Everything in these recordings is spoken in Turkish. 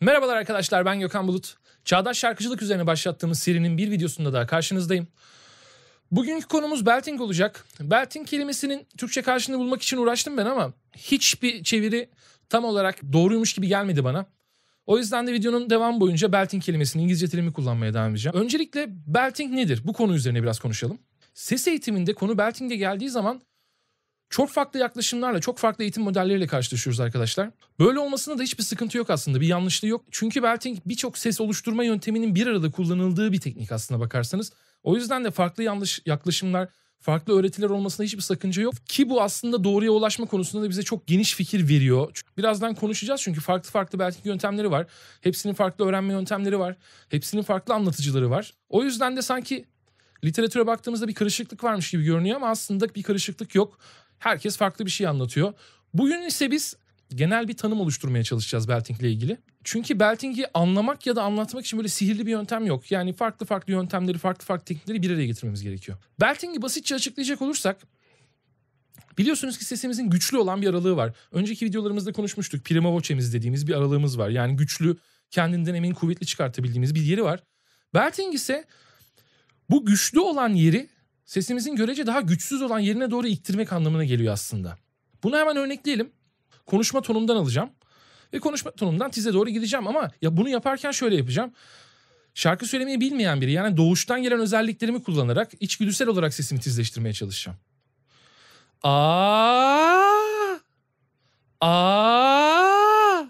Merhabalar arkadaşlar ben Gökhan Bulut. Çağdaş şarkıcılık üzerine başlattığımız serinin bir videosunda daha karşınızdayım. Bugünkü konumuz belting olacak. Belting kelimesinin Türkçe karşılığını bulmak için uğraştım ben ama hiçbir çeviri tam olarak doğruymuş gibi gelmedi bana. O yüzden de videonun devam boyunca belting kelimesini İngilizce terimi kullanmaya devam edeceğim. Öncelikle belting nedir? Bu konu üzerine biraz konuşalım. Ses eğitiminde konu belting'e geldiği zaman çok farklı yaklaşımlarla, çok farklı eğitim modelleriyle karşılaşıyoruz arkadaşlar. Böyle olmasında da hiçbir sıkıntı yok aslında. Bir yanlışlığı yok. Çünkü belting birçok ses oluşturma yönteminin bir arada kullanıldığı bir teknik aslında bakarsanız. O yüzden de farklı yanlış yaklaşımlar, farklı öğretiler olmasında hiçbir sakınca yok. Ki bu aslında doğruya ulaşma konusunda da bize çok geniş fikir veriyor. Birazdan konuşacağız çünkü farklı farklı belki yöntemleri var. Hepsinin farklı öğrenme yöntemleri var. Hepsinin farklı anlatıcıları var. O yüzden de sanki literatüre baktığımızda bir karışıklık varmış gibi görünüyor ama aslında bir karışıklık yok. Herkes farklı bir şey anlatıyor. Bugün ise biz genel bir tanım oluşturmaya çalışacağız Belting'le ilgili. Çünkü Belting'i anlamak ya da anlatmak için böyle sihirli bir yöntem yok. Yani farklı farklı yöntemleri, farklı farklı teknikleri bir araya getirmemiz gerekiyor. Belting'i basitçe açıklayacak olursak Biliyorsunuz ki sesimizin güçlü olan bir aralığı var. Önceki videolarımızda konuşmuştuk. Prima voce'miz dediğimiz bir aralığımız var. Yani güçlü, kendinden emin, kuvvetli çıkartabildiğimiz bir yeri var. Belting ise bu güçlü olan yeri sesimizin görece daha güçsüz olan yerine doğru iktirmek anlamına geliyor aslında. Bunu hemen örnekleyelim. Konuşma tonumdan alacağım ve konuşma tonumdan tize doğru gideceğim ama ya bunu yaparken şöyle yapacağım. Şarkı söylemeyi bilmeyen biri yani doğuştan gelen özelliklerimi kullanarak içgüdüsel olarak sesimi tizleştirmeye çalışacağım. Aa! Aa!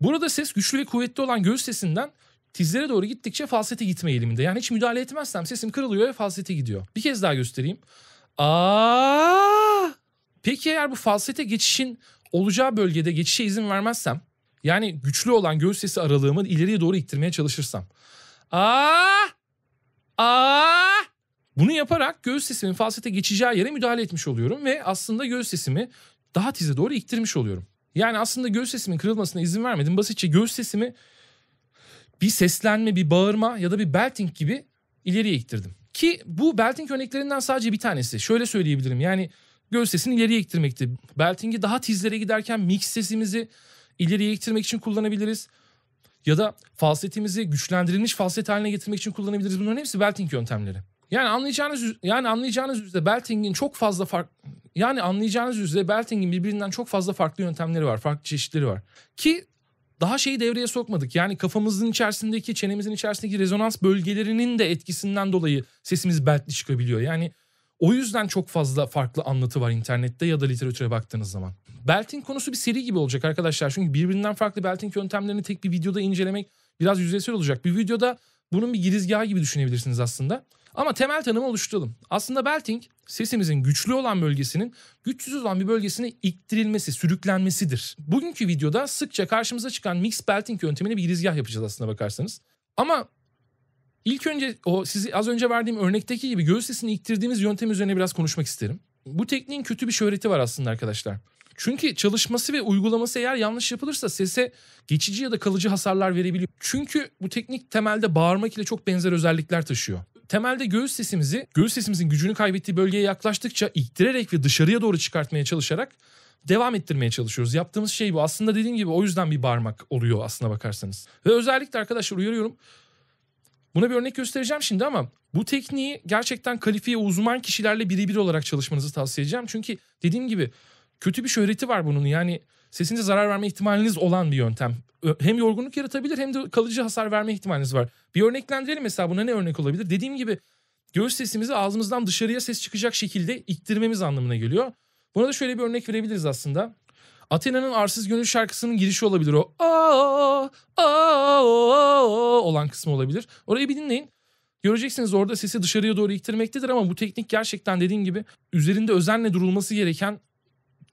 Burada ses güçlü ve kuvvetli olan göğüs sesinden tizlere doğru gittikçe falsete gitme eğiliminde. Yani hiç müdahale etmezsem sesim kırılıyor ve falsete gidiyor. Bir kez daha göstereyim. Aa! Peki eğer bu falsete geçişin olacağı bölgede geçişe izin vermezsem yani güçlü olan göğüs sesi aralığımı ileriye doğru ittirmeye çalışırsam. Aa! Aa! Bunu yaparak göğüs sesimin falsete geçeceği yere müdahale etmiş oluyorum ve aslında göğüs sesimi daha tize doğru iktirmiş oluyorum. Yani aslında göğüs sesimin kırılmasına izin vermedim. Basitçe göğüs sesimi bir seslenme, bir bağırma ya da bir belting gibi ileriye ittirdim. Ki bu belting örneklerinden sadece bir tanesi. Şöyle söyleyebilirim yani göğüs sesini ileriye ittirmekti. Belting'i daha tizlere giderken mix sesimizi ileriye ittirmek için kullanabiliriz. Ya da falsetimizi güçlendirilmiş falset haline getirmek için kullanabiliriz. Bunların hepsi belting yöntemleri. Yani anlayacağınız yani anlayacağınız üzere belting'in çok fazla fark yani anlayacağınız üzere belting'in birbirinden çok fazla farklı yöntemleri var, farklı çeşitleri var. Ki daha şeyi devreye sokmadık. Yani kafamızın içerisindeki, çenemizin içerisindeki rezonans bölgelerinin de etkisinden dolayı sesimiz beltli çıkabiliyor. Yani o yüzden çok fazla farklı anlatı var internette ya da literatüre baktığınız zaman. Belting konusu bir seri gibi olacak arkadaşlar. Çünkü birbirinden farklı belting yöntemlerini tek bir videoda incelemek biraz yüzeysel olacak. Bir videoda bunun bir girizgahı gibi düşünebilirsiniz aslında. Ama temel tanımı oluşturalım. Aslında belting sesimizin güçlü olan bölgesinin güçsüz olan bir bölgesine iktirilmesi, sürüklenmesidir. Bugünkü videoda sıkça karşımıza çıkan mix belting yöntemini bir girizgah yapacağız aslında bakarsanız. Ama ilk önce o sizi az önce verdiğim örnekteki gibi göğüs sesini iktirdiğimiz yöntem üzerine biraz konuşmak isterim. Bu tekniğin kötü bir şöhreti var aslında arkadaşlar. Çünkü çalışması ve uygulaması eğer yanlış yapılırsa sese geçici ya da kalıcı hasarlar verebiliyor. Çünkü bu teknik temelde bağırmak ile çok benzer özellikler taşıyor. Temelde göğüs sesimizi göğüs sesimizin gücünü kaybettiği bölgeye yaklaştıkça ittirerek ve dışarıya doğru çıkartmaya çalışarak devam ettirmeye çalışıyoruz. Yaptığımız şey bu. Aslında dediğim gibi o yüzden bir bağırmak oluyor aslına bakarsanız. Ve özellikle arkadaşlar uyarıyorum. Buna bir örnek göstereceğim şimdi ama bu tekniği gerçekten kalifiye uzman kişilerle birebir olarak çalışmanızı tavsiye edeceğim. Çünkü dediğim gibi kötü bir şöhreti var bunun. Yani sesinize zarar verme ihtimaliniz olan bir yöntem. Hem yorgunluk yaratabilir hem de kalıcı hasar verme ihtimaliniz var. Bir örneklendirelim mesela buna ne örnek olabilir? Dediğim gibi göğüs sesimizi ağzımızdan dışarıya ses çıkacak şekilde iktirmemiz anlamına geliyor. Buna da şöyle bir örnek verebiliriz aslında. Athena'nın Arsız Gönül şarkısının girişi olabilir o. Aa, aa, olan kısmı olabilir. Orayı bir dinleyin. Göreceksiniz orada sesi dışarıya doğru iktirmektedir ama bu teknik gerçekten dediğim gibi üzerinde özenle durulması gereken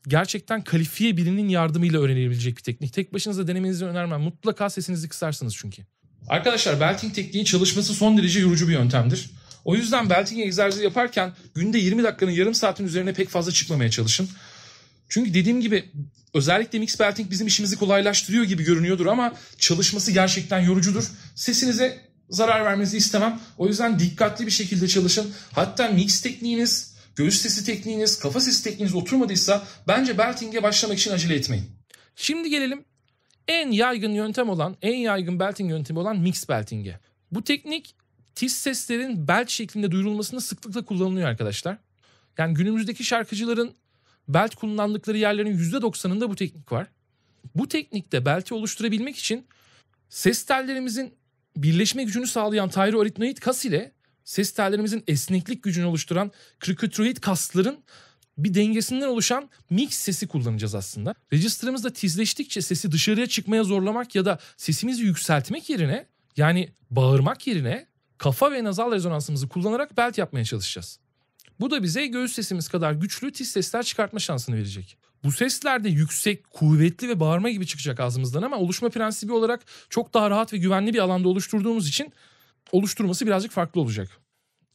gerçekten kalifiye birinin yardımıyla öğrenilebilecek bir teknik. Tek başınıza denemenizi önermem. Mutlaka sesinizi kısarsınız çünkü. Arkadaşlar belting tekniği çalışması son derece yorucu bir yöntemdir. O yüzden belting egzersizi yaparken günde 20 dakikanın yarım saatin üzerine pek fazla çıkmamaya çalışın. Çünkü dediğim gibi özellikle mix belting bizim işimizi kolaylaştırıyor gibi görünüyordur ama çalışması gerçekten yorucudur. Sesinize zarar vermenizi istemem. O yüzden dikkatli bir şekilde çalışın. Hatta mix tekniğiniz göğüs sesi tekniğiniz, kafa sesi tekniğiniz oturmadıysa bence belting'e başlamak için acele etmeyin. Şimdi gelelim en yaygın yöntem olan, en yaygın belting yöntemi olan mix belting'e. Bu teknik tiz seslerin belt şeklinde duyurulmasında sıklıkla kullanılıyor arkadaşlar. Yani günümüzdeki şarkıcıların belt kullandıkları yerlerin %90'ında bu teknik var. Bu teknikte belti oluşturabilmek için ses tellerimizin birleşme gücünü sağlayan tiroaritnoid kas ile ses tellerimizin esneklik gücünü oluşturan krikotroid kasların bir dengesinden oluşan mix sesi kullanacağız aslında. Register'ımızda tizleştikçe sesi dışarıya çıkmaya zorlamak ya da sesimizi yükseltmek yerine yani bağırmak yerine kafa ve nazal rezonansımızı kullanarak belt yapmaya çalışacağız. Bu da bize göğüs sesimiz kadar güçlü tiz sesler çıkartma şansını verecek. Bu sesler de yüksek, kuvvetli ve bağırma gibi çıkacak ağzımızdan ama oluşma prensibi olarak çok daha rahat ve güvenli bir alanda oluşturduğumuz için oluşturması birazcık farklı olacak.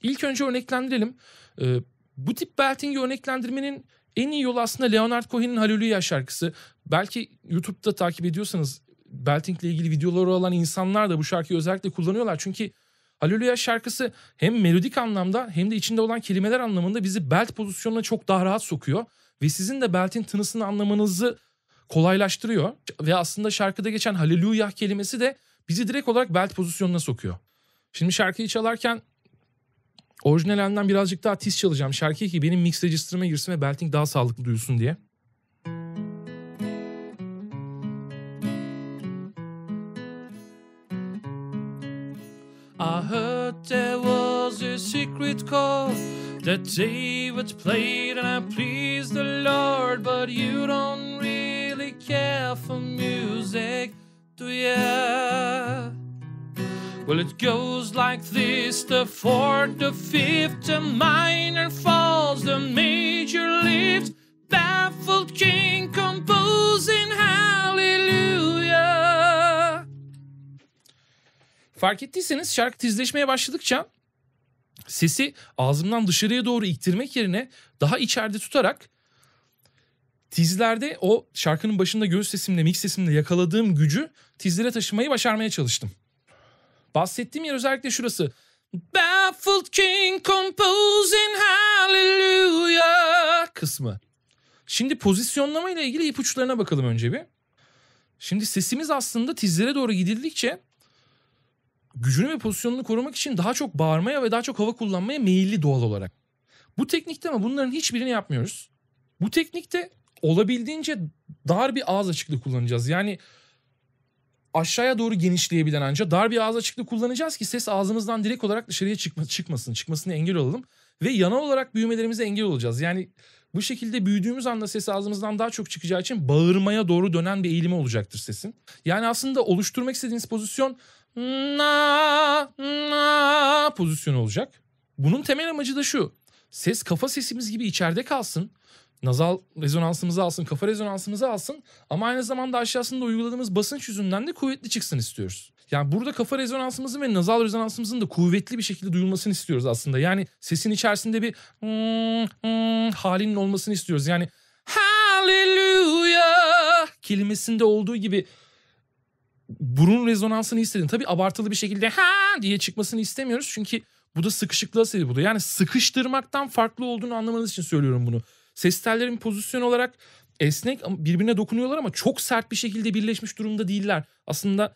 İlk önce örneklendirelim. E, bu tip belting'i örneklendirmenin en iyi yolu aslında Leonard Cohen'in Hallelujah şarkısı. Belki YouTube'da takip ediyorsanız belting'le ilgili videoları olan insanlar da bu şarkıyı özellikle kullanıyorlar. Çünkü Hallelujah şarkısı hem melodik anlamda hem de içinde olan kelimeler anlamında bizi belt pozisyonuna çok daha rahat sokuyor. Ve sizin de beltin tınısını anlamanızı kolaylaştırıyor. Ve aslında şarkıda geçen Hallelujah kelimesi de bizi direkt olarak belt pozisyonuna sokuyor. Şimdi şarkıyı çalarken orijinalinden birazcık daha tiz çalacağım şarkıyı ki benim mix register'ıma girsin ve belting daha sağlıklı duyulsun diye. I heard there was a secret chord that David played and I pleased the Lord, but you don't really care for music, do ya? Well, it goes like this the fourth, the fifth, the minor falls, the major lifts, baffled king composing hallelujah. Fark ettiyseniz şarkı tizleşmeye başladıkça sesi ağzımdan dışarıya doğru iktirmek yerine daha içeride tutarak tizlerde o şarkının başında göğüs sesimle, mix sesimle yakaladığım gücü tizlere taşımayı başarmaya çalıştım. Bahsettiğim yer özellikle şurası. Baffled King composing hallelujah kısmı. Şimdi pozisyonlama ile ilgili ipuçlarına bakalım önce bir. Şimdi sesimiz aslında tizlere doğru gidildikçe gücünü ve pozisyonunu korumak için daha çok bağırmaya ve daha çok hava kullanmaya meyilli doğal olarak. Bu teknikte ama bunların hiçbirini yapmıyoruz. Bu teknikte olabildiğince dar bir ağız açıklığı kullanacağız. Yani aşağıya doğru genişleyebilen ancak dar bir ağız açıklığı kullanacağız ki ses ağzımızdan direkt olarak dışarıya çıkma, çıkmasın. Çıkmasını engel olalım. Ve yana olarak büyümelerimize engel olacağız. Yani bu şekilde büyüdüğümüz anda ses ağzımızdan daha çok çıkacağı için bağırmaya doğru dönen bir eğilimi olacaktır sesin. Yani aslında oluşturmak istediğiniz pozisyon na na pozisyonu olacak. Bunun temel amacı da şu. Ses kafa sesimiz gibi içeride kalsın nazal rezonansımızı alsın, kafa rezonansımızı alsın ama aynı zamanda aşağısında uyguladığımız basınç yüzünden de kuvvetli çıksın istiyoruz. Yani burada kafa rezonansımızın ve nazal rezonansımızın da kuvvetli bir şekilde duyulmasını istiyoruz aslında. Yani sesin içerisinde bir mm, mm, halinin olmasını istiyoruz. Yani hallelujah kelimesinde olduğu gibi burun rezonansını istedin. Tabii abartılı bir şekilde ha diye çıkmasını istemiyoruz. Çünkü bu da sıkışıklığa sebep oluyor. Yani sıkıştırmaktan farklı olduğunu anlamanız için söylüyorum bunu. Ses tellerin pozisyon olarak esnek birbirine dokunuyorlar ama çok sert bir şekilde birleşmiş durumda değiller. Aslında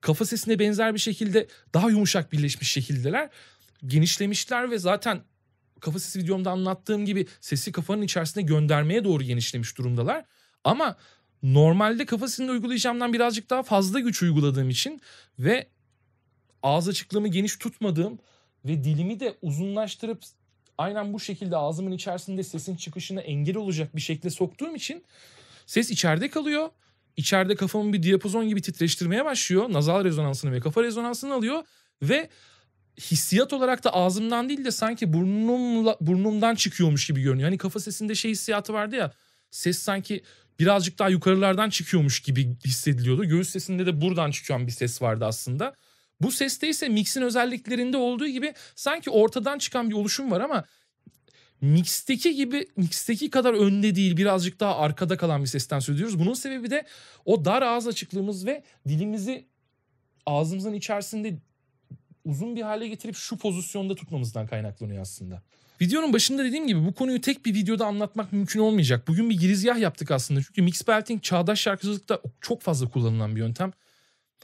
kafa sesine benzer bir şekilde daha yumuşak birleşmiş şekildeler. Genişlemişler ve zaten kafa sesi videomda anlattığım gibi sesi kafanın içerisine göndermeye doğru genişlemiş durumdalar. Ama normalde kafa kafasında uygulayacağımdan birazcık daha fazla güç uyguladığım için ve ağız açıklığımı geniş tutmadığım ve dilimi de uzunlaştırıp aynen bu şekilde ağzımın içerisinde sesin çıkışına engel olacak bir şekilde soktuğum için ses içeride kalıyor. İçeride kafamın bir diyapazon gibi titreştirmeye başlıyor. Nazal rezonansını ve kafa rezonansını alıyor ve hissiyat olarak da ağzımdan değil de sanki burnumla, burnumdan çıkıyormuş gibi görünüyor. Hani kafa sesinde şey hissiyatı vardı ya ses sanki birazcık daha yukarılardan çıkıyormuş gibi hissediliyordu. Göğüs sesinde de buradan çıkan bir ses vardı aslında. Bu seste ise mix'in özelliklerinde olduğu gibi sanki ortadan çıkan bir oluşum var ama mixteki gibi mixteki kadar önde değil birazcık daha arkada kalan bir sesten söylüyoruz. Bunun sebebi de o dar ağız açıklığımız ve dilimizi ağzımızın içerisinde uzun bir hale getirip şu pozisyonda tutmamızdan kaynaklanıyor aslında. Videonun başında dediğim gibi bu konuyu tek bir videoda anlatmak mümkün olmayacak. Bugün bir girizgah yaptık aslında. Çünkü mix belting çağdaş şarkıcılıkta çok fazla kullanılan bir yöntem.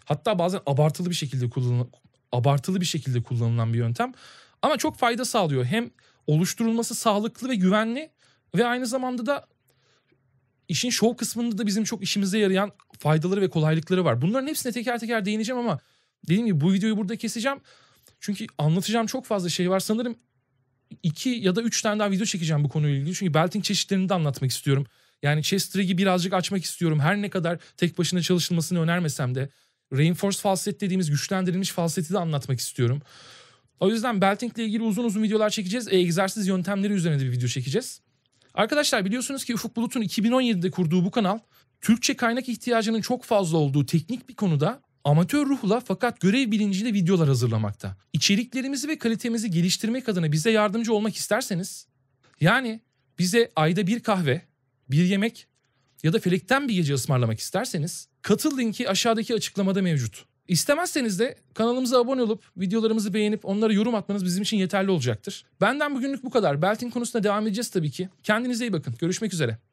Hatta bazen abartılı bir şekilde kullanılan abartılı bir şekilde kullanılan bir yöntem. Ama çok fayda sağlıyor. Hem oluşturulması sağlıklı ve güvenli ve aynı zamanda da işin show kısmında da bizim çok işimize yarayan faydaları ve kolaylıkları var. Bunların hepsine teker teker değineceğim ama dediğim gibi bu videoyu burada keseceğim. Çünkü anlatacağım çok fazla şey var. Sanırım iki ya da üç tane daha video çekeceğim bu konuyla ilgili. Çünkü belting çeşitlerini de anlatmak istiyorum. Yani chest rig'i birazcık açmak istiyorum. Her ne kadar tek başına çalışılmasını önermesem de. Reinforced falset dediğimiz güçlendirilmiş falseti de anlatmak istiyorum. O yüzden belting ile ilgili uzun uzun videolar çekeceğiz. E, egzersiz yöntemleri üzerine de bir video çekeceğiz. Arkadaşlar biliyorsunuz ki Ufuk Bulut'un 2017'de kurduğu bu kanal Türkçe kaynak ihtiyacının çok fazla olduğu teknik bir konuda amatör ruhla fakat görev bilinciyle videolar hazırlamakta. İçeriklerimizi ve kalitemizi geliştirmek adına bize yardımcı olmak isterseniz yani bize ayda bir kahve, bir yemek ya da Felek'ten bir gece ısmarlamak isterseniz katıl linki aşağıdaki açıklamada mevcut. İstemezseniz de kanalımıza abone olup videolarımızı beğenip onlara yorum atmanız bizim için yeterli olacaktır. Benden bugünlük bu kadar. Beltin konusuna devam edeceğiz tabii ki. Kendinize iyi bakın. Görüşmek üzere.